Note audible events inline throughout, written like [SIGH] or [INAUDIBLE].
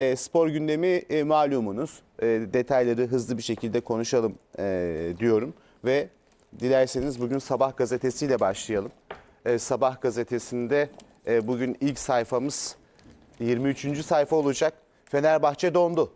E, spor gündemi e, malumunuz. E, detayları hızlı bir şekilde konuşalım diyorum. Ve dilerseniz bugün Sabah gazetesiyle başlayalım. Sabah gazetesinde bugün ilk sayfamız 23. sayfa olacak. Fenerbahçe dondu.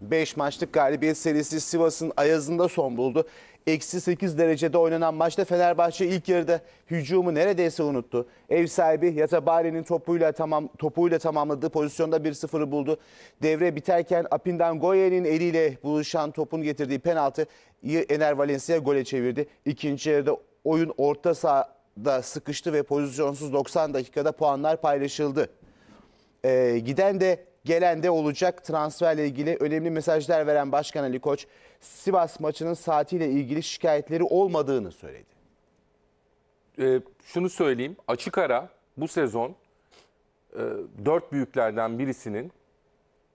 5 maçlık galibiyet serisi Sivas'ın Ayaz'ında son buldu. Eksi 8 derecede oynanan maçta Fenerbahçe ilk yarıda hücumu neredeyse unuttu. Ev sahibi Yatabari'nin topuyla tamam topuyla tamamladığı pozisyonda 1-0'ı buldu. Devre biterken Apindangoye'nin eliyle buluşan topun getirdiği penaltı Ener Valencia gole çevirdi. İkinci yarıda oyun orta sahada sıkıştı ve pozisyonsuz 90 dakikada puanlar paylaşıldı. Ee, giden de gelen de olacak. Transferle ilgili önemli mesajlar veren Başkan Ali Koç, Sivas maçının saatiyle ilgili şikayetleri olmadığını söyledi. Ee, şunu söyleyeyim, açık ara bu sezon e, dört büyüklerden birisinin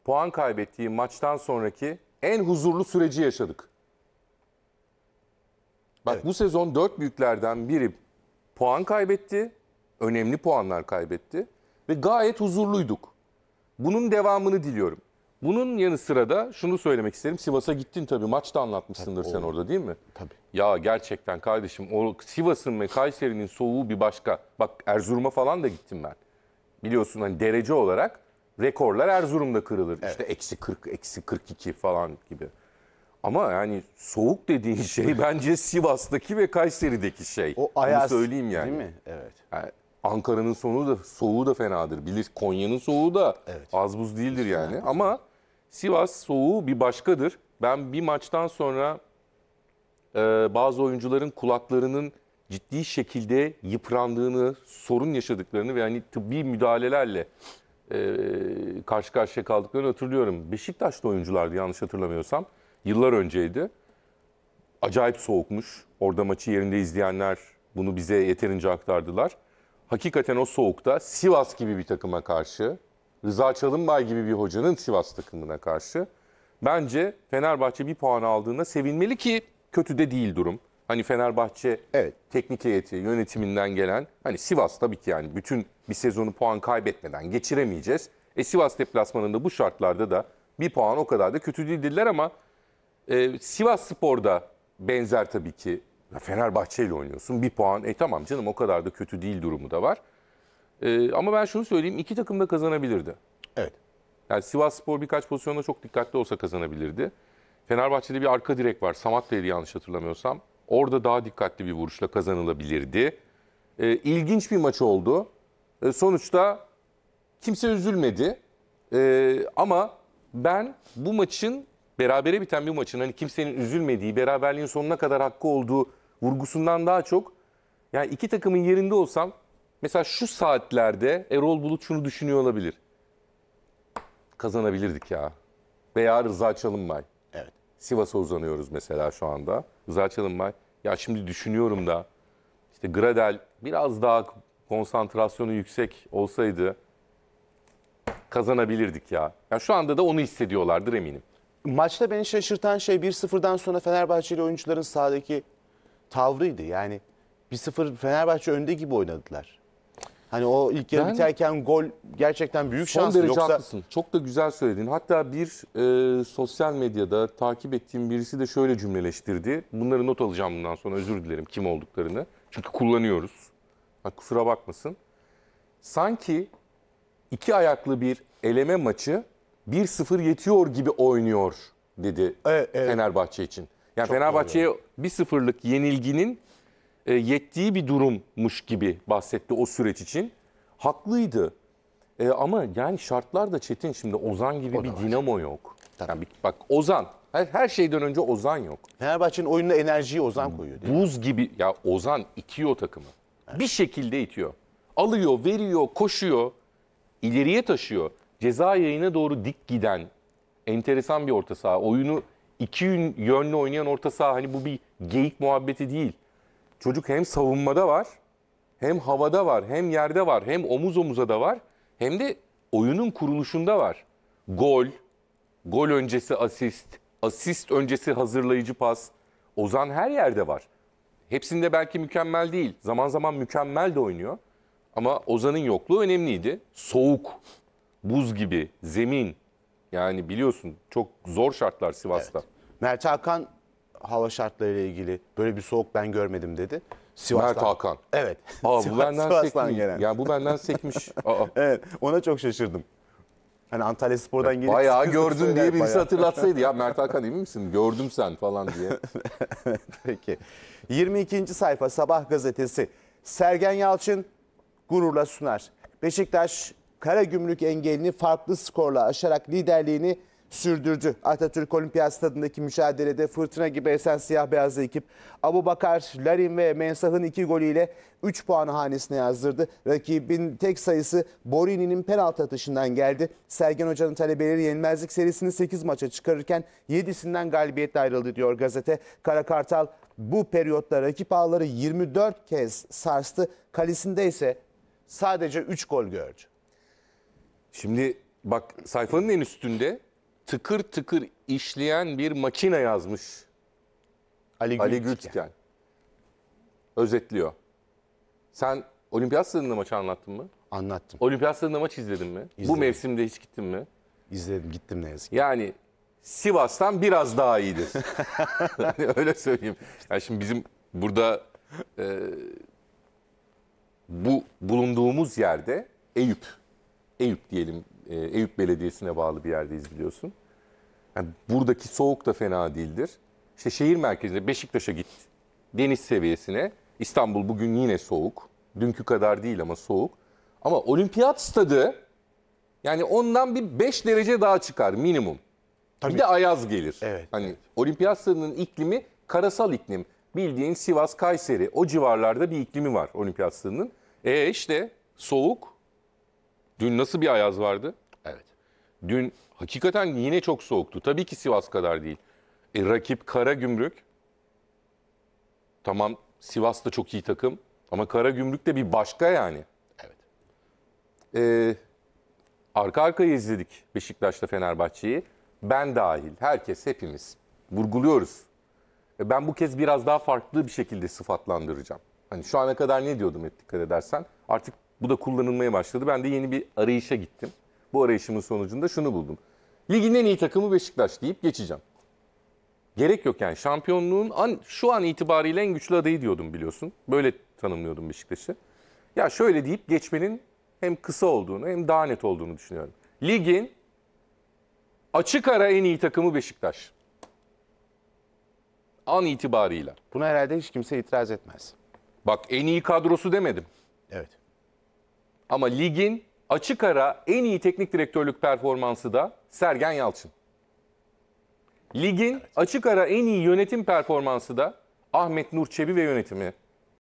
puan kaybettiği maçtan sonraki en huzurlu süreci yaşadık. Bak evet. bu sezon dört büyüklerden biri puan kaybetti, önemli puanlar kaybetti ve gayet huzurluyduk. Bunun devamını diliyorum. Bunun yanı sıra da şunu söylemek isterim. Sivas'a gittin tabii. Maçta anlatmışsındır tabii, sen orada değil mi? Tabii. Ya gerçekten kardeşim o Sivas'ın ve Kayseri'nin soğuğu bir başka. Bak Erzurum'a falan da gittim ben. Biliyorsun hani derece olarak rekorlar Erzurum'da kırılır. Evet. İşte eksi 40, eksi 42 falan gibi. Ama yani soğuk dediğin şey [LAUGHS] bence Sivas'taki ve Kayseri'deki şey. O ayaz, Bunu söyleyeyim yani. Değil mi? Evet. Yani Ankara'nın sonu da soğuğu da fenadır. Bilir Konya'nın soğuğu da evet. az buz değildir yani. Ama Sivas soğuğu bir başkadır. Ben bir maçtan sonra e, bazı oyuncuların kulaklarının ciddi şekilde yıprandığını, sorun yaşadıklarını ve yani tıbbi müdahalelerle e, karşı karşıya kaldıklarını hatırlıyorum. Beşiktaş'ta oyunculardı yanlış hatırlamıyorsam. Yıllar önceydi. Acayip soğukmuş. Orada maçı yerinde izleyenler bunu bize yeterince aktardılar hakikaten o soğukta Sivas gibi bir takıma karşı, Rıza Çalınbay gibi bir hocanın Sivas takımına karşı bence Fenerbahçe bir puan aldığında sevinmeli ki kötü de değil durum. Hani Fenerbahçe evet. teknik heyeti yönetiminden gelen hani Sivas tabii ki yani bütün bir sezonu puan kaybetmeden geçiremeyeceğiz. E Sivas deplasmanında bu şartlarda da bir puan o kadar da kötü değildiler ama e, Sivas Spor'da benzer tabii ki Fenerbahçe ile oynuyorsun. Bir puan. E tamam canım o kadar da kötü değil durumu da var. E, ama ben şunu söyleyeyim. iki takım da kazanabilirdi. Evet. Yani Sivas Spor birkaç pozisyonda çok dikkatli olsa kazanabilirdi. Fenerbahçe'de bir arka direk var. Samat'taydı yanlış hatırlamıyorsam. Orada daha dikkatli bir vuruşla kazanılabilirdi. E, ilginç bir maç oldu. E, sonuçta kimse üzülmedi. E, ama ben bu maçın berabere biten bir maçın hani kimsenin üzülmediği, beraberliğin sonuna kadar hakkı olduğu vurgusundan daha çok yani iki takımın yerinde olsam mesela şu saatlerde Erol Bulut şunu düşünüyor olabilir. Kazanabilirdik ya. Veya Rıza Çalınmay. Evet. Sivas'a uzanıyoruz mesela şu anda. Rıza Çalınmay. Ya şimdi düşünüyorum da işte Gradel biraz daha konsantrasyonu yüksek olsaydı kazanabilirdik ya. Yani şu anda da onu hissediyorlardır eminim maçta beni şaşırtan şey 1-0'dan sonra Fenerbahçeli oyuncuların sahadaki tavrıydı. Yani 1-0 Fenerbahçe önde gibi oynadılar. Hani o ilk yarı ben, biterken gol gerçekten büyük şans. Son Yoksa... haklısın. Çok da güzel söyledin. Hatta bir e, sosyal medyada takip ettiğim birisi de şöyle cümleleştirdi. Bunları not alacağım bundan sonra özür dilerim kim olduklarını. Çünkü kullanıyoruz. Ha, kusura bakmasın. Sanki iki ayaklı bir eleme maçı 1-0 yetiyor gibi oynuyor dedi evet, evet. Fenerbahçe için. Yani Fenerbahçe'ye 1-0'lık yenilginin e, yettiği bir durummuş gibi bahsetti o süreç için. Haklıydı. E, ama yani şartlar da çetin şimdi Ozan gibi o bir dinamo var. yok. Tabii. Yani bak Ozan her, her şeyden önce Ozan yok. Fenerbahçe'nin oyununa enerjiyi Ozan hmm. koyuyor. Değil Buz mi? gibi ya Ozan itiyor takımı. Evet. Bir şekilde itiyor. Alıyor, veriyor, koşuyor, ileriye taşıyor ceza yayına doğru dik giden enteresan bir orta saha. Oyunu iki yönlü oynayan orta saha hani bu bir geyik muhabbeti değil. Çocuk hem savunmada var, hem havada var, hem yerde var, hem omuz omuza da var, hem de oyunun kuruluşunda var. Gol, gol öncesi asist, asist öncesi hazırlayıcı pas. Ozan her yerde var. Hepsinde belki mükemmel değil. Zaman zaman mükemmel de oynuyor. Ama Ozan'ın yokluğu önemliydi. Soğuk, buz gibi, zemin. Yani biliyorsun çok zor şartlar Sivas'ta. Evet. Mert Hakan hava şartlarıyla ilgili böyle bir soğuk ben görmedim dedi. Sivas'tan. Mert Hakan. Evet. Aa, bu [LAUGHS] benden sekmiş. Gelen. Yani bu benden sekmiş. [LAUGHS] Aa. evet ona çok şaşırdım. Hani Antalya Spor'dan gelip... Bayağı gördüm söyler, diye birisi hatırlatsaydı. Ya [LAUGHS] Mert Hakan emin misin? Gördüm sen falan diye. Peki. 22. sayfa Sabah gazetesi. Sergen Yalçın gururla sunar. Beşiktaş Kara Gümrük engelini farklı skorla aşarak liderliğini sürdürdü. Atatürk Olimpiyat Stadındaki mücadelede fırtına gibi esen siyah beyazlı ekip Abu Bakar, Larin ve Mensah'ın iki golüyle 3 puanı hanesine yazdırdı. Rakibin tek sayısı Borini'nin penaltı atışından geldi. Sergen Hoca'nın talebeleri yenilmezlik serisini 8 maça çıkarırken 7'sinden galibiyetle ayrıldı diyor gazete. Kara Kartal bu periyotta rakip ağları 24 kez sarstı. Kalesinde ise sadece 3 gol gördü. Şimdi bak sayfanın en üstünde tıkır tıkır işleyen bir makine yazmış Ali, Ali Gültiken. Özetliyor. Sen olimpiyat stadında maçı anlattın mı? Anlattım. Olimpiyat stadında maç izledin mi? İzledim. Bu mevsimde hiç gittin mi? İzledim gittim ne yazık ki. Yani Sivas'tan biraz daha iyidir. hani [LAUGHS] öyle söyleyeyim. Yani şimdi bizim burada e, bu bulunduğumuz yerde Eyüp Eyüp diyelim, e, Eyüp Belediyesi'ne bağlı bir yerdeyiz biliyorsun. Yani buradaki soğuk da fena değildir. İşte şehir merkezine Beşiktaş'a git. Deniz seviyesine. İstanbul bugün yine soğuk. Dünkü kadar değil ama soğuk. Ama olimpiyat stadı yani ondan bir 5 derece daha çıkar minimum. Tabii. Bir de ayaz gelir. Evet. Hani olimpiyat stadının iklimi karasal iklim. Bildiğin Sivas, Kayseri o civarlarda bir iklimi var olimpiyat stadının. E işte soğuk, Dün nasıl bir ayaz vardı? Evet. Dün hakikaten yine çok soğuktu. Tabii ki Sivas kadar değil. E, rakip Gümrük. Tamam Sivas da çok iyi takım ama Kara Gümrük de bir başka yani. Evet. E, arka arkaya izledik Beşiktaş'ta Fenerbahçe'yi. Ben dahil, herkes, hepimiz vurguluyoruz. E, ben bu kez biraz daha farklı bir şekilde sıfatlandıracağım. Hani şu ana kadar ne diyordum et dikkat edersen. Artık bu da kullanılmaya başladı. Ben de yeni bir arayışa gittim. Bu arayışımın sonucunda şunu buldum. Ligin en iyi takımı Beşiktaş deyip geçeceğim. Gerek yok yani şampiyonluğun an, şu an itibariyle en güçlü adayı diyordum biliyorsun. Böyle tanımlıyordum Beşiktaş'ı. Ya şöyle deyip geçmenin hem kısa olduğunu hem daha net olduğunu düşünüyorum. Ligin açık ara en iyi takımı Beşiktaş. An itibarıyla. Buna herhalde hiç kimse itiraz etmez. Bak en iyi kadrosu demedim. Evet. Ama ligin açık ara en iyi teknik direktörlük performansı da Sergen Yalçın. Ligin açık ara en iyi yönetim performansı da Ahmet Nur Çebi ve yönetimi.